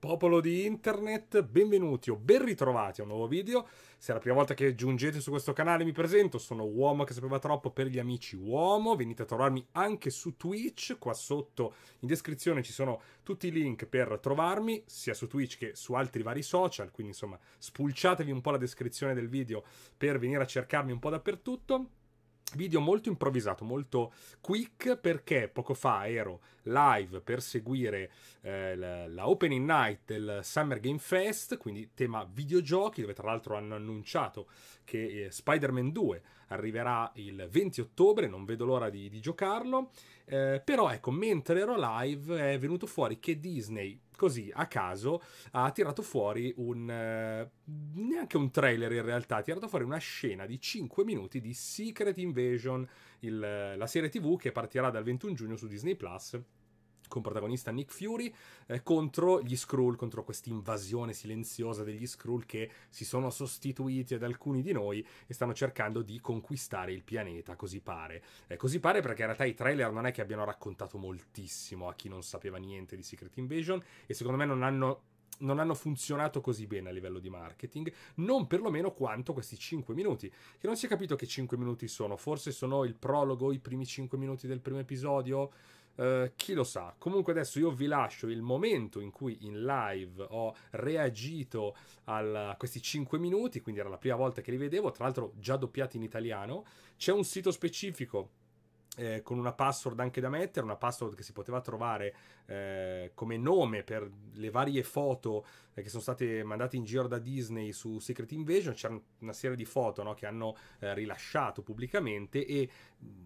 Popolo di internet, benvenuti o ben ritrovati a un nuovo video. Se è la prima volta che giungete su questo canale mi presento, sono Uomo che sapeva troppo per gli amici Uomo. Venite a trovarmi anche su Twitch, qua sotto in descrizione ci sono tutti i link per trovarmi, sia su Twitch che su altri vari social, quindi insomma spulciatevi un po' la descrizione del video per venire a cercarmi un po' dappertutto. Video molto improvvisato, molto quick perché poco fa ero live per seguire eh, la, opening night del Summer Game Fest, quindi tema videogiochi, dove tra l'altro hanno annunciato che eh, Spider-Man 2 arriverà il 20 ottobre, non vedo l'ora di, di giocarlo, eh, però ecco, mentre ero live è venuto fuori che Disney così a caso ha tirato fuori un eh, neanche un trailer in realtà, ha tirato fuori una scena di 5 minuti di Secret Invasion, il, la serie TV che partirà dal 21 giugno su Disney Plus con protagonista Nick Fury eh, contro gli Skrull, contro questa invasione silenziosa degli Skrull che si sono sostituiti ad alcuni di noi e stanno cercando di conquistare il pianeta, così pare. Eh, così pare perché in realtà i trailer non è che abbiano raccontato moltissimo a chi non sapeva niente di Secret Invasion e secondo me non hanno non hanno funzionato così bene a livello di marketing, non perlomeno quanto questi 5 minuti, che non si è capito che 5 minuti sono, forse sono il prologo, i primi 5 minuti del primo episodio, eh, chi lo sa. Comunque adesso io vi lascio il momento in cui in live ho reagito a questi 5 minuti, quindi era la prima volta che li vedevo, tra l'altro già doppiati in italiano. C'è un sito specifico eh, con una password anche da mettere, una password che si poteva trovare eh, come nome per le varie foto eh, che sono state mandate in giro da Disney su Secret Invasion, c'era una serie di foto no, che hanno eh, rilasciato pubblicamente e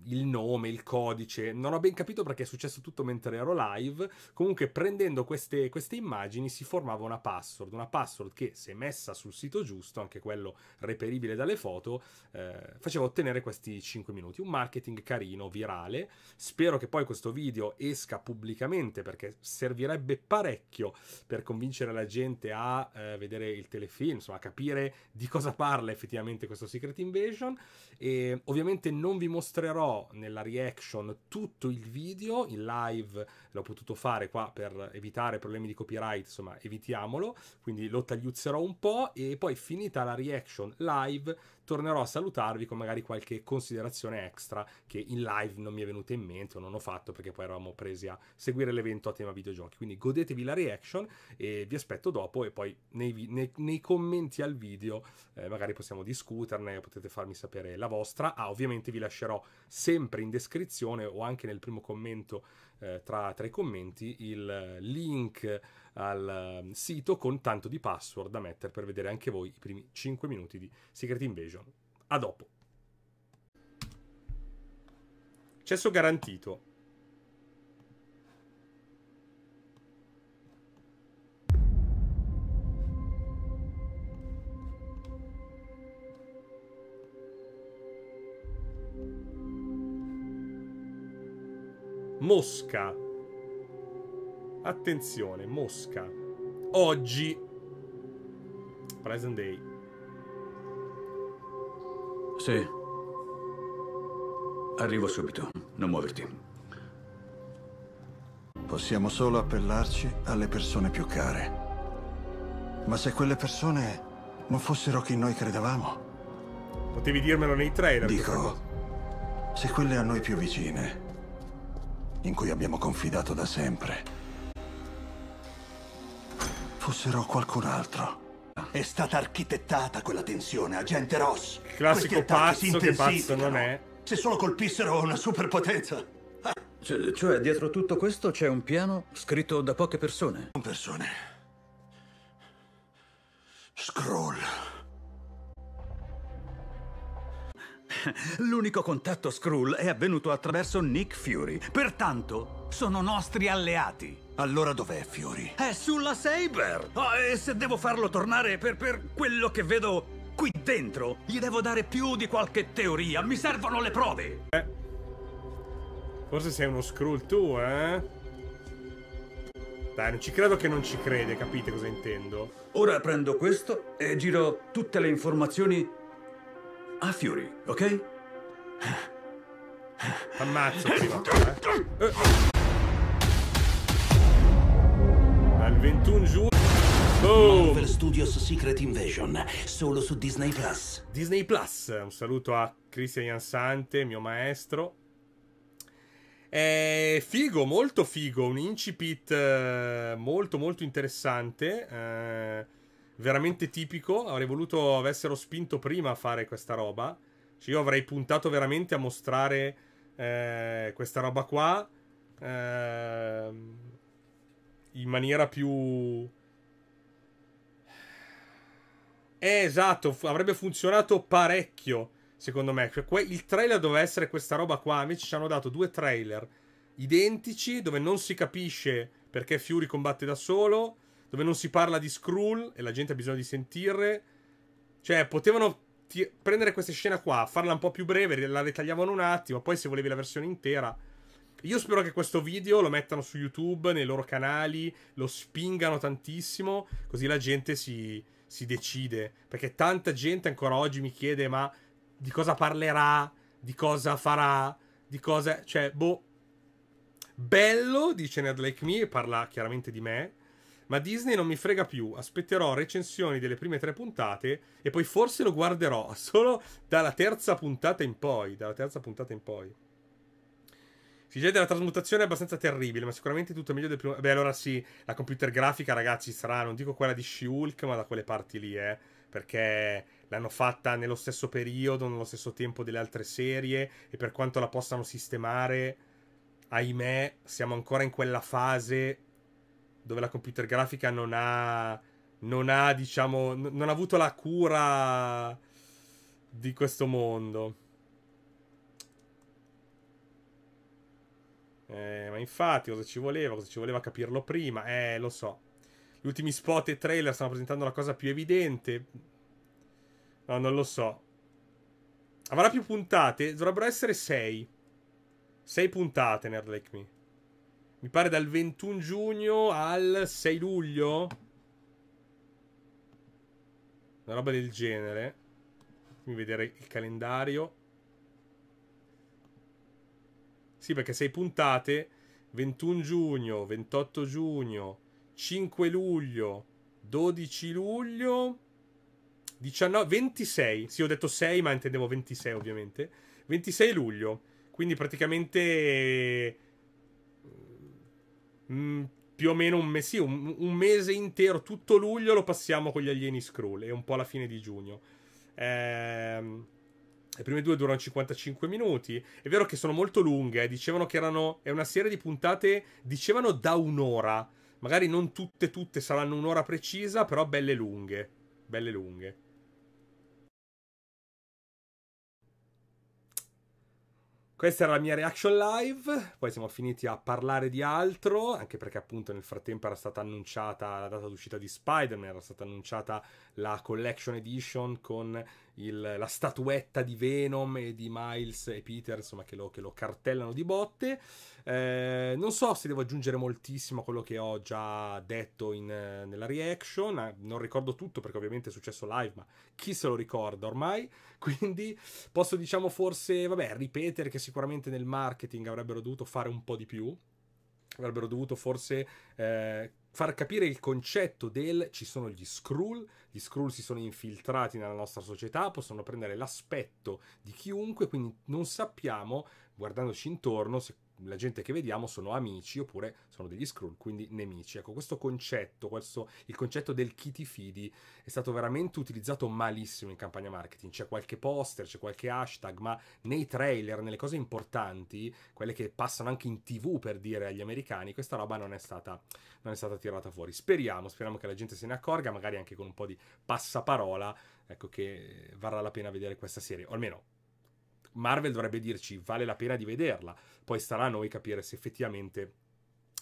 il nome, il codice, non ho ben capito perché è successo tutto mentre ero live, comunque prendendo queste, queste immagini si formava una password, una password che se messa sul sito giusto, anche quello reperibile dalle foto, eh, faceva ottenere questi 5 minuti, un marketing carino via virale. Spero che poi questo video esca pubblicamente perché servirebbe parecchio per convincere la gente a eh, vedere il telefilm, insomma, a capire di cosa parla effettivamente questo Secret Invasion. E ovviamente non vi mostrerò nella reaction tutto il video, in live l'ho potuto fare qua per evitare problemi di copyright, insomma, evitiamolo, quindi lo tagliuzzerò un po' e poi finita la reaction live tornerò a salutarvi con magari qualche considerazione extra che in live non mi è venuta in mente o non ho fatto perché poi eravamo presi a seguire l'evento a tema videogiochi. Quindi godetevi la reaction e vi aspetto dopo e poi nei, nei, nei commenti al video eh, magari possiamo discuterne, potete farmi sapere la vostra. Ah, ovviamente vi lascerò sempre in descrizione o anche nel primo commento eh, tra, tra i commenti il link al ehm, sito con tanto di password da mettere per vedere anche voi i primi 5 minuti di Secret Invasion. A dopo! Accesso garantito. Mosca. Attenzione, Mosca. Oggi. Present day. Sì. Arrivo subito, non muoverti. Possiamo solo appellarci alle persone più care. Ma se quelle persone non fossero chi noi credevamo... Potevi dirmelo nei trailer. Dico, se quelle a noi più vicine, in cui abbiamo confidato da sempre, fossero qualcun altro. È stata architettata quella tensione, agente Ross. Il classico pazzo che pazzo non è. Se solo colpissero una superpotenza. C- cioè, cioè, dietro tutto questo c'è un piano scritto da poche persone. Non persone. Scroll. L'unico contatto Skrull è avvenuto attraverso Nick Fury. Pertanto, sono nostri alleati. Allora dov'è Fury? È sulla Saber! Oh, e se devo farlo tornare per, per quello che vedo, Qui dentro gli devo dare più di qualche teoria, mi servono le prove! Eh. Forse sei uno scroll tu, eh? Dai, non ci credo che non ci crede, capite cosa intendo? Ora prendo questo e giro tutte le informazioni a Fury, ok? Ammazzo prima, eh? eh. Al 21 giugno Marvel Studios Secret Invasion, solo su Disney Plus. Disney Plus, un saluto a Christian Iansante, mio maestro. È figo, molto figo, un incipit eh, molto molto interessante, eh, veramente tipico, avrei voluto avessero spinto prima a fare questa roba, cioè io avrei puntato veramente a mostrare eh, questa roba qua ehm, in maniera più eh, esatto, avrebbe funzionato parecchio, secondo me. Cioè, il trailer doveva essere questa roba qua, invece ci hanno dato due trailer identici, dove non si capisce perché Fury combatte da solo, dove non si parla di Skrull e la gente ha bisogno di sentire. Cioè, potevano ti- prendere questa scena qua, farla un po' più breve, la ritagliavano un attimo, poi se volevi la versione intera... Io spero che questo video lo mettano su YouTube, nei loro canali, lo spingano tantissimo, così la gente si, si decide. Perché tanta gente ancora oggi mi chiede: ma di cosa parlerà? Di cosa farà? Di cosa. Cioè, boh. Bello, dice Nerd Like Me, e parla chiaramente di me. Ma Disney non mi frega più. Aspetterò recensioni delle prime tre puntate e poi forse lo guarderò solo dalla terza puntata in poi. Dalla terza puntata in poi. Si vede una trasmutazione abbastanza terribile, ma sicuramente tutto è meglio del primo. Beh, allora sì, la computer grafica, ragazzi, sarà, non dico quella di she ma da quelle parti lì, eh. Perché l'hanno fatta nello stesso periodo, nello stesso tempo delle altre serie, e per quanto la possano sistemare, ahimè, siamo ancora in quella fase dove la computer grafica non ha. Non ha, diciamo, non ha avuto la cura di questo mondo. Eh, ma infatti, cosa ci voleva? Cosa ci voleva capirlo prima? Eh, lo so. Gli ultimi spot e trailer stanno presentando la cosa più evidente. No, non lo so. Avrà più puntate? Dovrebbero essere 6. 6 puntate, Nerd Like Me. Mi pare dal 21 giugno al 6 luglio. Una roba del genere. Fammi vedere il calendario. Sì, perché sei puntate 21 giugno, 28 giugno, 5 luglio, 12 luglio, 19, 26. Sì, ho detto 6, ma intendevo 26 ovviamente. 26 luglio. Quindi praticamente mh, mm, più o meno un, mese, sì, un, un mese intero, tutto luglio lo passiamo con gli alieni scroll e un po' alla fine di giugno. Ehm le prime due durano 55 minuti. È vero che sono molto lunghe. Eh. Dicevano che erano. È una serie di puntate. Dicevano da un'ora. Magari non tutte, tutte saranno un'ora precisa, però belle lunghe. Belle lunghe. Questa era la mia reaction live, poi siamo finiti a parlare di altro, anche perché appunto nel frattempo era stata annunciata la data d'uscita di Spider-Man, era stata annunciata la collection edition con il, la statuetta di Venom e di Miles e Peter, insomma, che lo, che lo cartellano di botte. Eh, non so se devo aggiungere moltissimo a quello che ho già detto in, eh, nella reaction, ah, non ricordo tutto perché ovviamente è successo live, ma chi se lo ricorda ormai? Quindi posso diciamo forse, vabbè, ripetere che sicuramente nel marketing avrebbero dovuto fare un po' di più, avrebbero dovuto forse... Eh, far capire il concetto del ci sono gli Skrull, gli Skrull si sono infiltrati nella nostra società, possono prendere l'aspetto di chiunque, quindi non sappiamo, guardandoci intorno, se la gente che vediamo sono amici oppure sono degli scroll, quindi nemici. Ecco, questo concetto, questo, il concetto del chi ti fidi è stato veramente utilizzato malissimo in campagna marketing. C'è qualche poster, c'è qualche hashtag, ma nei trailer, nelle cose importanti, quelle che passano anche in tv per dire agli americani, questa roba non è stata, non è stata tirata fuori. Speriamo, speriamo che la gente se ne accorga, magari anche con un po' di passaparola, ecco che varrà la pena vedere questa serie, o almeno Marvel dovrebbe dirci vale la pena di vederla, poi starà a noi capire se effettivamente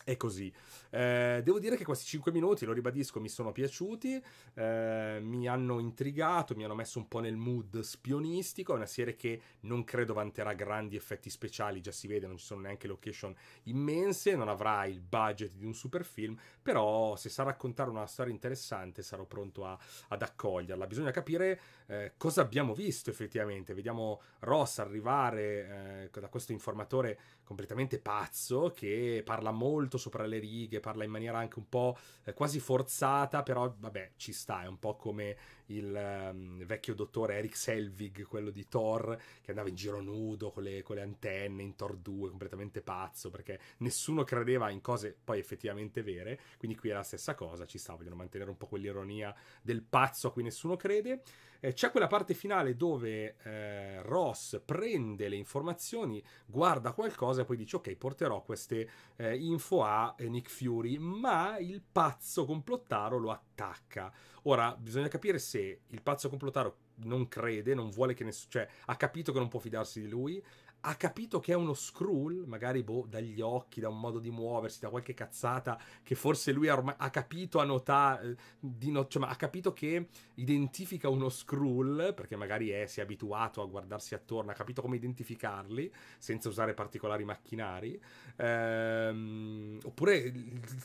è così. Eh, devo dire che questi 5 minuti, lo ribadisco, mi sono piaciuti, eh, mi hanno intrigato, mi hanno messo un po' nel mood spionistico. È una serie che non credo vanterà grandi effetti speciali, già si vede, non ci sono neanche location immense, non avrà il budget di un super film, però se sa raccontare una storia interessante sarò pronto a, ad accoglierla. Bisogna capire eh, cosa abbiamo visto effettivamente. Vediamo Ross arrivare eh, da questo informatore completamente pazzo che parla molto tanto sopra le righe, parla in maniera anche un po' eh, quasi forzata, però vabbè, ci sta, è un po' come il um, vecchio dottore Eric Selvig, quello di Thor, che andava in giro nudo con le, con le, antenne in Thor 2, completamente pazzo, perché nessuno credeva in cose poi effettivamente vere, quindi qui è la stessa cosa, ci sta, vogliono mantenere un po' quell'ironia del pazzo a cui nessuno crede. Eh, c'è quella parte finale dove eh, Ross prende le informazioni, guarda qualcosa e poi dice ok, porterò queste eh, info a eh, Nick Fury, ma il pazzo complottaro lo attacca. Ora, bisogna capire se il pazzo complotaro non crede, non vuole che nessuno... cioè, ha capito che non può fidarsi di lui, ha capito che è uno Skrull, magari, boh, dagli occhi, da un modo di muoversi, da qualche cazzata, che forse lui ha, ormai, ha capito a notare, eh, no, cioè, ma ha capito che identifica uno Skrull, perché magari è, si è abituato a guardarsi attorno, ha capito come identificarli, senza usare particolari macchinari, ehm, oppure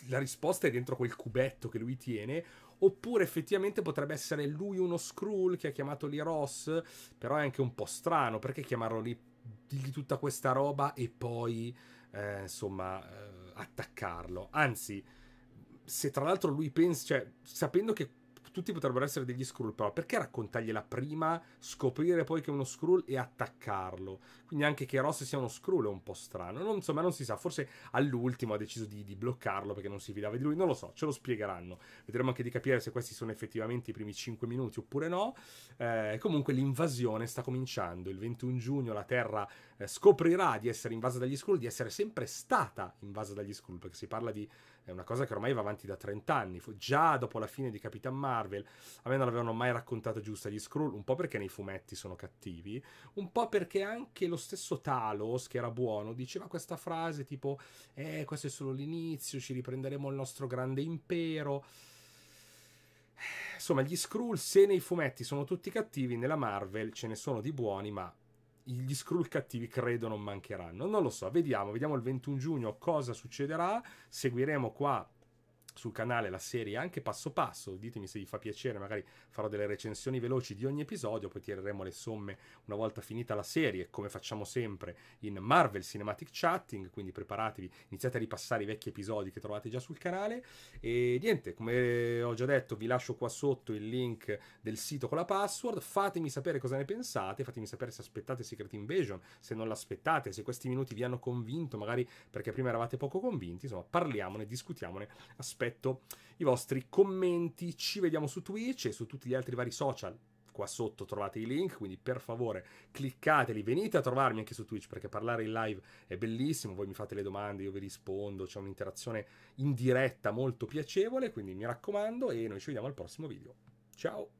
la risposta è dentro quel cubetto che lui tiene, oppure effettivamente potrebbe essere lui uno Skrull che ha chiamato lì Ross, però è anche un po' strano, perché chiamarlo lì, dirgli tutta questa roba e poi, eh, insomma, eh, attaccarlo? Anzi, se tra l'altro lui pensa, cioè, sapendo che tutti potrebbero essere degli Skrull, però perché raccontargliela prima, scoprire poi che è uno Skrull e attaccarlo? Quindi anche che Ross sia uno Skrull è un po' strano. Non, insomma, non si sa, forse all'ultimo ha deciso di, di bloccarlo perché non si fidava di lui, non lo so, ce lo spiegheranno. Vedremo anche di capire se questi sono effettivamente i primi 5 minuti oppure no. Eh, comunque l'invasione sta cominciando, il 21 giugno la Terra eh, scoprirà di essere invasa dagli Skrull, di essere sempre stata invasa dagli Skrull, perché si parla di è una cosa che ormai va avanti da 30 anni, già dopo la fine di Capitan Marvel, a me non l'avevano mai raccontata giusta gli Skrull, un po' perché nei fumetti sono cattivi, un po' perché anche lo stesso Talos, che era buono, diceva questa frase tipo, eh, questo è solo l'inizio, ci riprenderemo il nostro grande impero. Eh, insomma, gli Skrull, se nei fumetti sono tutti cattivi, nella Marvel ce ne sono di buoni, ma gli Skrull cattivi credo non mancheranno. Non lo so, vediamo, vediamo il 21 giugno cosa succederà. Seguiremo qua sul canale la serie anche passo passo. Ditemi se vi fa piacere, magari farò delle recensioni veloci di ogni episodio, poi tireremo le somme una volta finita la serie, come facciamo sempre in Marvel Cinematic Chatting, quindi preparatevi, iniziate a ripassare i vecchi episodi che trovate già sul canale e niente, come ho già detto, vi lascio qua sotto il link del sito con la password, fatemi sapere cosa ne pensate, fatemi sapere se aspettate Secret Invasion, se non l'aspettate, se questi minuti vi hanno convinto, magari perché prima eravate poco convinti, insomma, parliamone, discutiamone, aspettate aspetto i vostri commenti. Ci vediamo su Twitch e su tutti gli altri vari social. Qua sotto trovate i link, quindi per favore cliccateli, venite a trovarmi anche su Twitch perché parlare in live è bellissimo, voi mi fate le domande, io vi rispondo, c'è un'interazione in diretta molto piacevole, quindi mi raccomando e noi ci vediamo al prossimo video. Ciao!